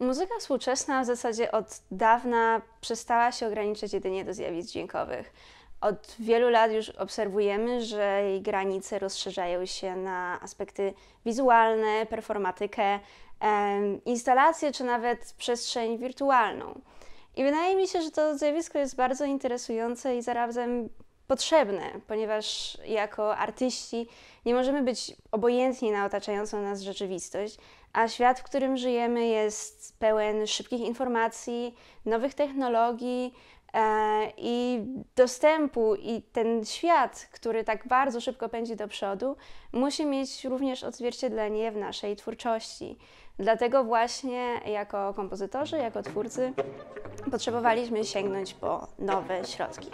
Muzyka współczesna w zasadzie od dawna przestała się ograniczać jedynie do zjawisk dźwiękowych. Od wielu lat już obserwujemy, że jej granice rozszerzają się na aspekty wizualne, performatykę, instalacje czy nawet przestrzeń wirtualną. I wydaje mi się, że to zjawisko jest bardzo interesujące i zarazem potrzebne, ponieważ jako artyści nie możemy być obojętni na otaczającą nas rzeczywistość, a świat, w którym żyjemy, jest pełen szybkich informacji, nowych technologii e, i dostępu, i ten świat, który tak bardzo szybko pędzi do przodu, musi mieć również odzwierciedlenie w naszej twórczości. Dlatego właśnie jako kompozytorzy, jako twórcy potrzebowaliśmy sięgnąć po nowe środki.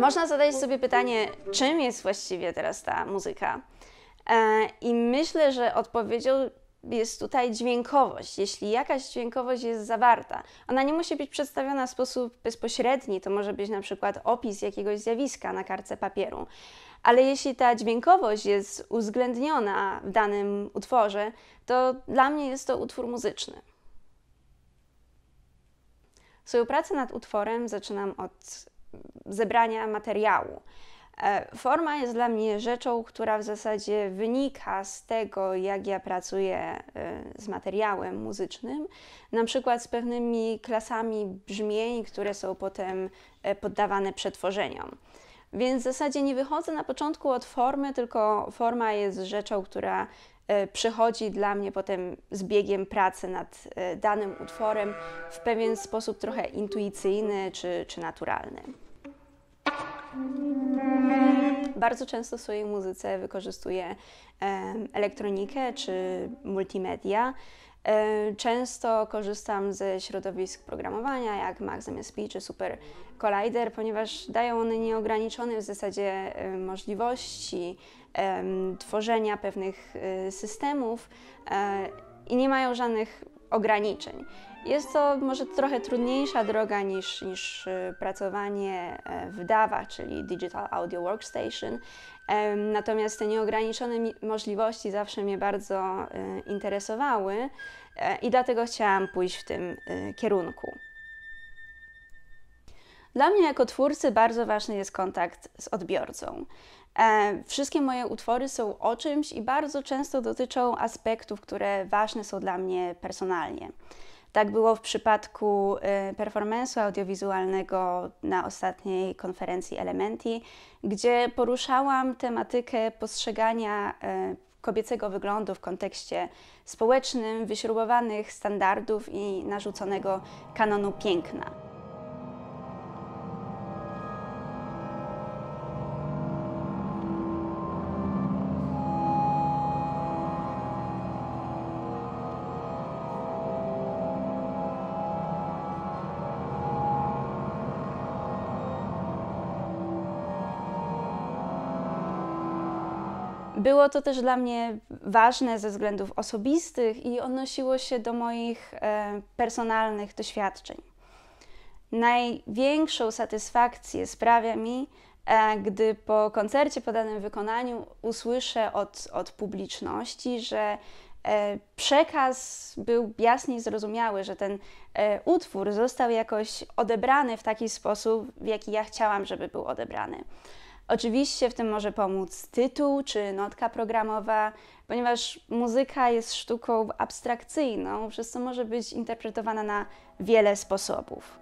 Można zadać sobie pytanie, czym jest właściwie teraz ta muzyka? E, I myślę, że odpowiedzią jest tutaj dźwiękowość. Jeśli jakaś dźwiękowość jest zawarta, ona nie musi być przedstawiona w sposób bezpośredni, to może być na przykład opis jakiegoś zjawiska na kartce papieru. Ale jeśli ta dźwiękowość jest uwzględniona w danym utworze, to dla mnie jest to utwór muzyczny. Swoją pracę nad utworem zaczynam od zebrania materiału. E, forma jest dla mnie rzeczą, która w zasadzie wynika z tego, jak ja pracuję e, z materiałem muzycznym, na przykład z pewnymi klasami brzmień, które są potem e, poddawane przetworzeniom. Więc w zasadzie nie wychodzę na początku od formy, tylko forma jest rzeczą, która E, przychodzi dla mnie potem z biegiem pracy nad e, danym utworem w pewien sposób trochę intuicyjny czy, czy naturalny. Bardzo często w swojej muzyce wykorzystuję elektronikę czy multimedia. E, często korzystam ze środowisk programowania, jak zamiast MSP czy Super Collider, ponieważ dają one nieograniczone w zasadzie e, możliwości e, tworzenia pewnych systemów i nie mają żadnych ograniczeń. Jest to może trochę trudniejsza droga niż, niż e, pracowanie e, w DAWach, czyli Digital Audio Workstation. Natomiast te nieograniczone możliwości zawsze mnie bardzo e, interesowały i dlatego chciałam pójść w tym kierunku. Dla mnie jako twórcy bardzo ważny jest kontakt z odbiorcą. E, wszystkie moje utwory są o czymś i bardzo często dotyczą aspektów, które ważne są dla mnie personalnie. Tak było w przypadku e, performance'u audiowizualnego na ostatniej konferencji Elementi, gdzie poruszałam tematykę postrzegania e, kobiecego wyglądu w kontekście społecznym, wyśrubowanych standardów i narzuconego kanonu piękna. Było to też dla mnie ważne ze względów osobistych i odnosiło się do moich e, personalnych doświadczeń. Największą satysfakcję sprawia mi, e, gdy po koncercie, po danym wykonaniu usłyszę od, od publiczności, że e, przekaz był jasnie zrozumiały, że ten e, utwór został jakoś odebrany w taki sposób, w jaki ja chciałam, żeby był odebrany. Oczywiście w tym może pomóc tytuł czy notka programowa, ponieważ muzyka jest sztuką abstrakcyjną, przez co może być interpretowana na wiele sposobów.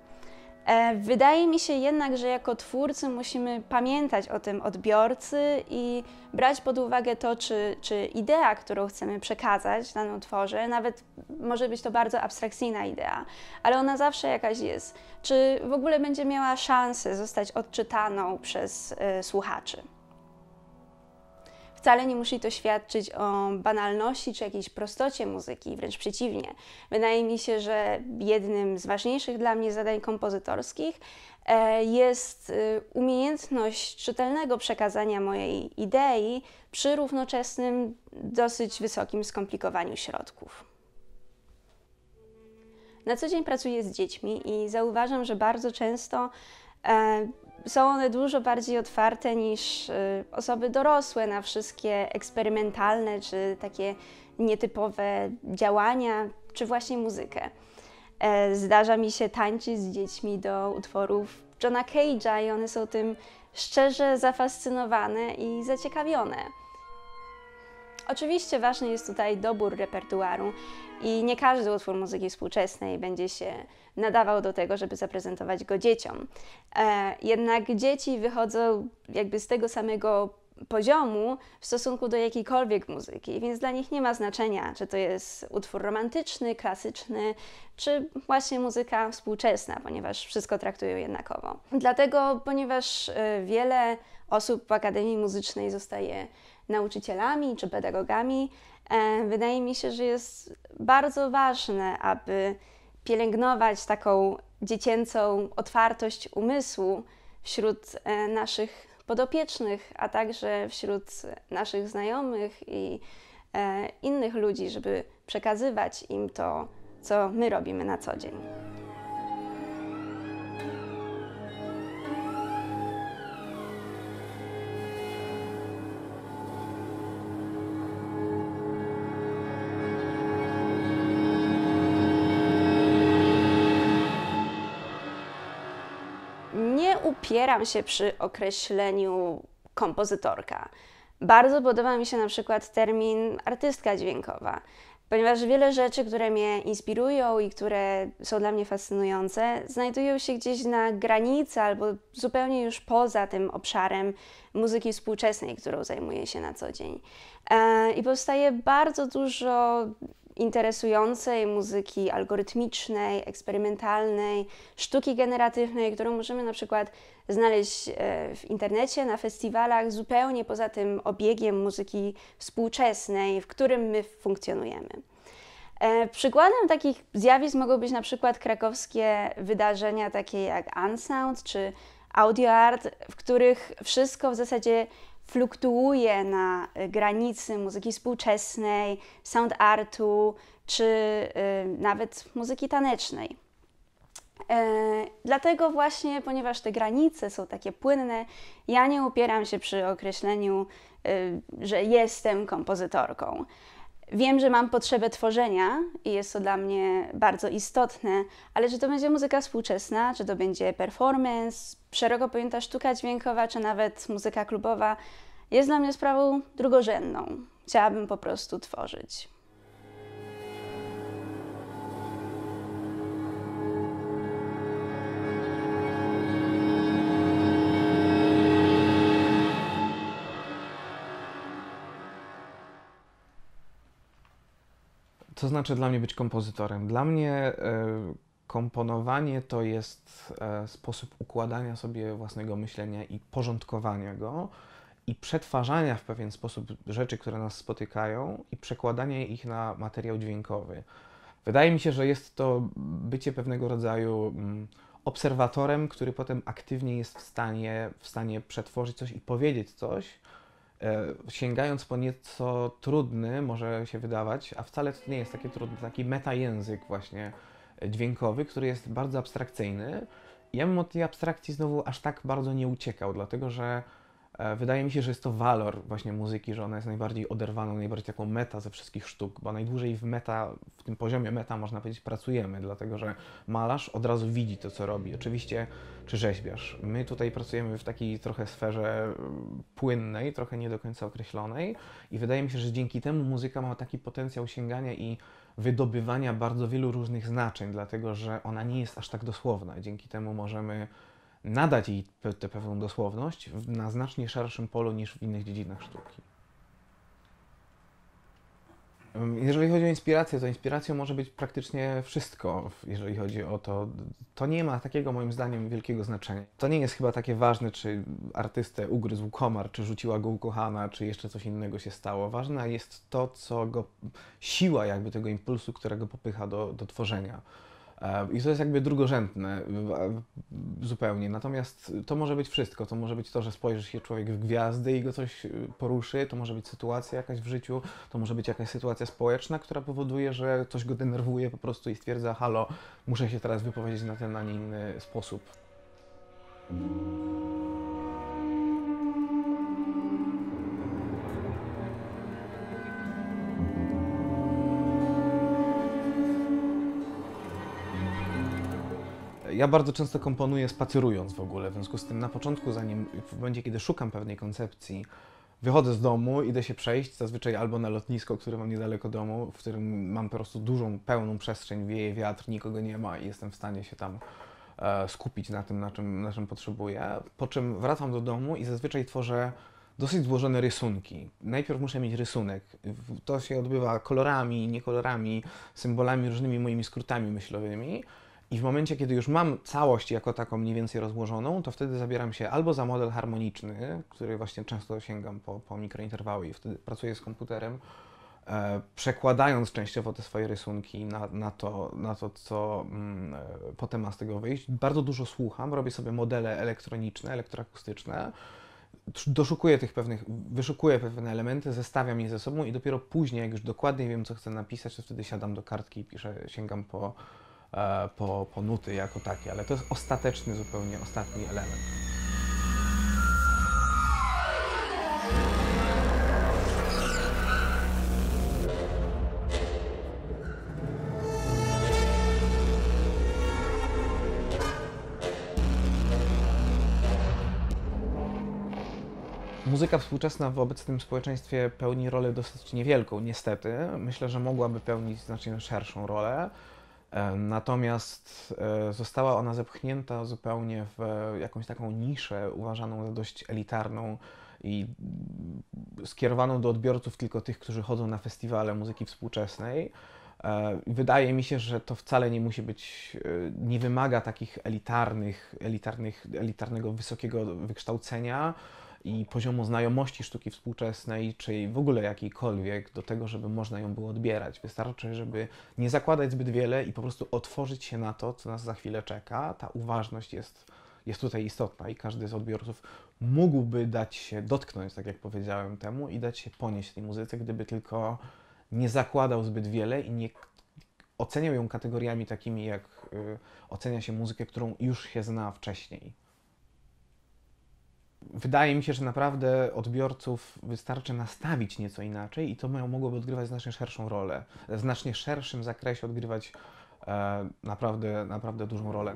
E, wydaje mi się jednak, że jako twórcy musimy pamiętać o tym odbiorcy i brać pod uwagę to, czy, czy idea, którą chcemy przekazać w danym utworze, nawet może być to bardzo abstrakcyjna idea, ale ona zawsze jakaś jest, czy w ogóle będzie miała szansę zostać odczytaną przez y, słuchaczy wcale nie musi to świadczyć o banalności czy jakiejś prostocie muzyki, wręcz przeciwnie. Wydaje mi się, że jednym z ważniejszych dla mnie zadań kompozytorskich e, jest y, umiejętność czytelnego przekazania mojej idei przy równoczesnym, dosyć wysokim skomplikowaniu środków. Na co dzień pracuję z dziećmi i zauważam, że bardzo często e, są one dużo bardziej otwarte niż y, osoby dorosłe na wszystkie eksperymentalne czy takie nietypowe działania, czy właśnie muzykę. E, zdarza mi się tańczyć z dziećmi do utworów Johna Cage'a i one są tym szczerze zafascynowane i zaciekawione. Oczywiście ważny jest tutaj dobór repertuaru i nie każdy utwór muzyki współczesnej będzie się nadawał do tego, żeby zaprezentować go dzieciom. E, jednak dzieci wychodzą jakby z tego samego poziomu w stosunku do jakiejkolwiek muzyki, więc dla nich nie ma znaczenia, czy to jest utwór romantyczny, klasyczny, czy właśnie muzyka współczesna, ponieważ wszystko traktują jednakowo. Dlatego, ponieważ e, wiele osób w Akademii Muzycznej zostaje nauczycielami czy pedagogami, e, wydaje mi się, że jest bardzo ważne, aby pielęgnować taką dziecięcą otwartość umysłu wśród e, naszych podopiecznych, a także wśród naszych znajomych i e, innych ludzi, żeby przekazywać im to, co my robimy na co dzień. upieram się przy określeniu kompozytorka. Bardzo podoba mi się na przykład termin artystka dźwiękowa, ponieważ wiele rzeczy, które mnie inspirują i które są dla mnie fascynujące, znajdują się gdzieś na granicy albo zupełnie już poza tym obszarem muzyki współczesnej, którą zajmuję się na co dzień. E, I powstaje bardzo dużo interesującej muzyki algorytmicznej, eksperymentalnej, sztuki generatywnej, którą możemy na przykład znaleźć e, w internecie, na festiwalach, zupełnie poza tym obiegiem muzyki współczesnej, w którym my funkcjonujemy. E, przykładem takich zjawisk mogą być na przykład krakowskie wydarzenia takie jak Unsound czy Audio Art, w których wszystko w zasadzie fluktuuje na y, granicy muzyki współczesnej, sound artu czy y, nawet muzyki tanecznej. E, dlatego właśnie, ponieważ te granice są takie płynne, ja nie upieram się przy określeniu, y, że jestem kompozytorką. Wiem, że mam potrzebę tworzenia i jest to dla mnie bardzo istotne, ale czy to będzie muzyka współczesna, czy to będzie performance, szeroko pojęta sztuka dźwiękowa, czy nawet muzyka klubowa, jest dla mnie sprawą drugorzędną. Chciałabym po prostu tworzyć. co znaczy dla mnie być kompozytorem? Dla mnie e, komponowanie to jest e, sposób układania sobie własnego myślenia i porządkowania go i przetwarzania w pewien sposób rzeczy, które nas spotykają i przekładania ich na materiał dźwiękowy. Wydaje mi się, że jest to bycie pewnego rodzaju mm, obserwatorem, który potem aktywnie jest w stanie, w stanie przetworzyć coś i powiedzieć coś, E, sięgając po nieco trudny, może się wydawać, a wcale to nie jest taki trudny, taki metajęzyk właśnie e, dźwiękowy, który jest bardzo abstrakcyjny. Ja bym od tej abstrakcji znowu aż tak bardzo nie uciekał, dlatego że E, wydaje mi się, że jest to walor właśnie muzyki, że ona jest najbardziej oderwaną, najbardziej taką meta ze wszystkich sztuk, bo najdłużej w meta, w tym poziomie meta można powiedzieć pracujemy, dlatego że malarz od razu widzi to, co robi. Oczywiście, czy rzeźbiarz. My tutaj pracujemy w takiej trochę sferze mm, płynnej, trochę nie do końca określonej i wydaje mi się, że dzięki temu muzyka ma taki potencjał sięgania i wydobywania bardzo wielu różnych znaczeń, dlatego że ona nie jest aż tak dosłowna. Dzięki temu możemy nadać jej tę pewną dosłowność na znacznie szerszym polu niż w innych dziedzinach sztuki. Jeżeli chodzi o inspirację, to inspiracją może być praktycznie wszystko, jeżeli chodzi o to. To nie ma takiego, moim zdaniem, wielkiego znaczenia. To nie jest chyba takie ważne, czy artystę ugryzł komar, czy rzuciła go ukochana, czy jeszcze coś innego się stało. Ważne jest to, co go, siła jakby tego impulsu, którego popycha do, do tworzenia. E, I to jest jakby drugorzędne zupełnie. Natomiast to może być wszystko. To może być to, że spojrzysz się człowiek w gwiazdy i go coś e, poruszy, to może być sytuacja jakaś w życiu, to może być jakaś sytuacja społeczna, która powoduje, że coś go denerwuje po prostu i stwierdza, halo, muszę się teraz wypowiedzieć na ten, a nie inny sposób. Ja bardzo często komponuję spacerując w ogóle, w związku z tym na początku, zanim w momencie, kiedy szukam pewnej koncepcji, wychodzę z domu, idę się przejść, zazwyczaj albo na lotnisko, które mam niedaleko domu, w którym mam po prostu dużą, pełną przestrzeń, wieje wiatr, nikogo nie ma i jestem w stanie się tam e, skupić na tym, na czym, na czym potrzebuję. Po czym wracam do domu i zazwyczaj tworzę dosyć złożone rysunki. Najpierw muszę mieć rysunek. To się odbywa kolorami, niekolorami, symbolami, różnymi moimi skrótami myślowymi. I w momencie, kiedy już mam całość jako taką mniej więcej rozłożoną, to wtedy zabieram się albo za model harmoniczny, który właśnie często sięgam po, po mikrointerwały i wtedy pracuję z komputerem, e, przekładając częściowo te swoje rysunki na, na to, na to, co mm, e, potem ma z tego wyjść. Bardzo dużo słucham, robię sobie modele elektroniczne, elektroakustyczne, doszukuję tych pewnych, wyszukuję pewne elementy, zestawiam je ze sobą i dopiero później, jak już dokładnie wiem, co chcę napisać, to wtedy siadam do kartki i piszę, sięgam po E, po, po nuty jako takie, ale to jest ostateczny, zupełnie ostatni element. Muzyka współczesna w obecnym społeczeństwie pełni rolę dosyć niewielką, niestety. Myślę, że mogłaby pełnić znacznie szerszą rolę. E, natomiast e, została ona zepchnięta zupełnie w jakąś taką niszę uważaną za dość elitarną i skierowaną do odbiorców tylko tych, którzy chodzą na festiwale muzyki współczesnej. E, wydaje mi się, że to wcale nie musi być, nie wymaga takich elitarnych, elitarnych, elitarnego wysokiego wykształcenia i poziomu znajomości sztuki współczesnej, czy w ogóle jakiejkolwiek, do tego, żeby można ją było odbierać. Wystarczy, żeby nie zakładać zbyt wiele i po prostu otworzyć się na to, co nas za chwilę czeka. Ta uważność jest, jest tutaj istotna i każdy z odbiorców mógłby dać się dotknąć, tak jak powiedziałem temu, i dać się ponieść tej muzyce, gdyby tylko nie zakładał zbyt wiele i nie oceniał ją kategoriami takimi, jak y, ocenia się muzykę, którą już się zna wcześniej wydaje mi się, że naprawdę odbiorców wystarczy nastawić nieco inaczej i to mogłoby odgrywać znacznie szerszą rolę, w znacznie szerszym zakresie odgrywać e, naprawdę, naprawdę dużą rolę.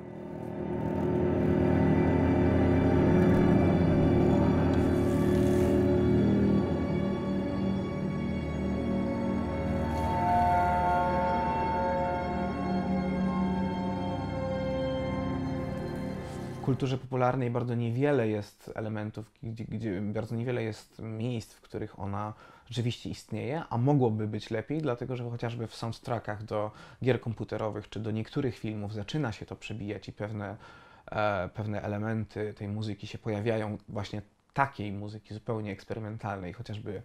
kulturze popularnej bardzo niewiele jest elementów, gdzie, gdzie, bardzo niewiele jest miejsc, w których ona rzeczywiście istnieje, a mogłoby być lepiej, dlatego że chociażby w soundtrackach do gier komputerowych czy do niektórych filmów zaczyna się to przebijać i pewne, e, pewne elementy tej muzyki się pojawiają, właśnie takiej muzyki zupełnie eksperymentalnej, chociażby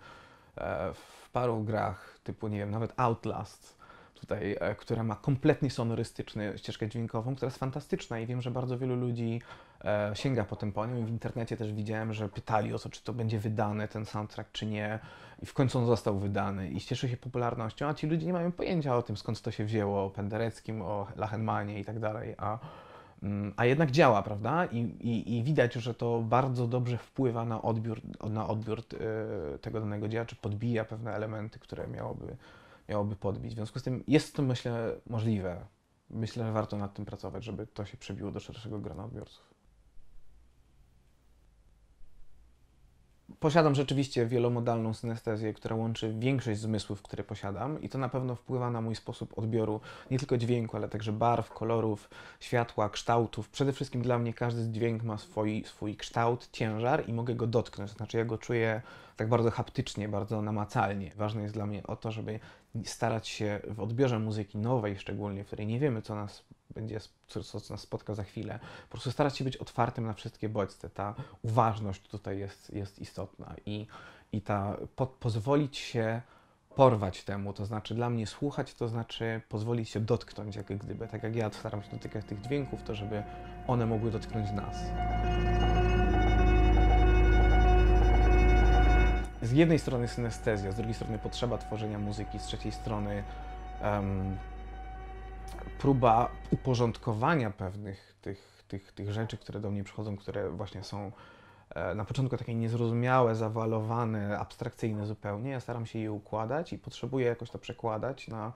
e, w paru grach typu, nie wiem, nawet Outlast tutaj, e, która ma kompletnie sonorystyczny ścieżkę dźwiękową, która jest fantastyczna i wiem, że bardzo wielu ludzi e, sięga potem po nią i w internecie też widziałem, że pytali o to, czy to będzie wydane, ten soundtrack, czy nie i w końcu on został wydany i cieszy się popularnością, a ci ludzie nie mają pojęcia o tym, skąd to się wzięło, o Pendereckim, o Lachenmanie i tak dalej, a mm, a jednak działa, prawda? I, i, I, widać, że to bardzo dobrze wpływa na odbiór, na odbiór e, tego danego dzieła, czy podbija pewne elementy, które miałoby miałoby podbić. W związku z tym jest to, myślę, możliwe. Myślę, że warto nad tym pracować, żeby to się przebiło do szerszego grona odbiorców. Posiadam rzeczywiście wielomodalną synestezję, która łączy większość zmysłów, które posiadam, i to na pewno wpływa na mój sposób odbioru nie tylko dźwięku, ale także barw, kolorów, światła, kształtów. Przede wszystkim dla mnie każdy dźwięk ma swój, swój kształt, ciężar i mogę go dotknąć. Znaczy, ja go czuję tak bardzo haptycznie, bardzo namacalnie. Ważne jest dla mnie o to, żeby starać się w odbiorze muzyki nowej, szczególnie w której nie wiemy, co nas będzie, co, co nas spotka za chwilę, po prostu starać się być otwartym na wszystkie bodźce. Ta uważność tutaj jest, jest istotna i, i ta po, pozwolić się porwać temu, to znaczy dla mnie słuchać, to znaczy pozwolić się dotknąć, jak gdyby, tak jak ja staram się dotykać tych dźwięków, to żeby one mogły dotknąć nas. jednej strony synestezja, z drugiej strony potrzeba tworzenia muzyki, z trzeciej strony um, próba uporządkowania pewnych tych, tych, tych rzeczy, które do mnie przychodzą, które właśnie są e, na początku takie niezrozumiałe, zawalowane, abstrakcyjne zupełnie. Ja staram się je układać i potrzebuję jakoś to przekładać na,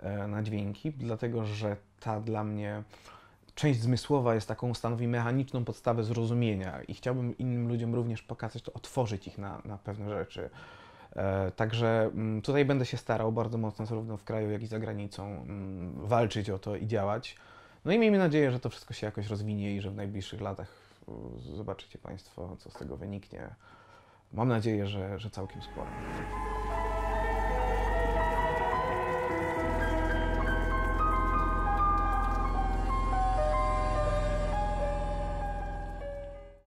e, na dźwięki, dlatego że ta dla mnie część zmysłowa jest taką, stanowi mechaniczną podstawę zrozumienia i chciałbym innym ludziom również pokazać to, otworzyć ich na, na pewne rzeczy. E, także mm, tutaj będę się starał bardzo mocno, zarówno w kraju, jak i za granicą, mm, walczyć o to i działać. No i miejmy nadzieję, że to wszystko się jakoś rozwinie i że w najbliższych latach zobaczycie Państwo, co z tego wyniknie. Mam nadzieję, że, że całkiem sporo.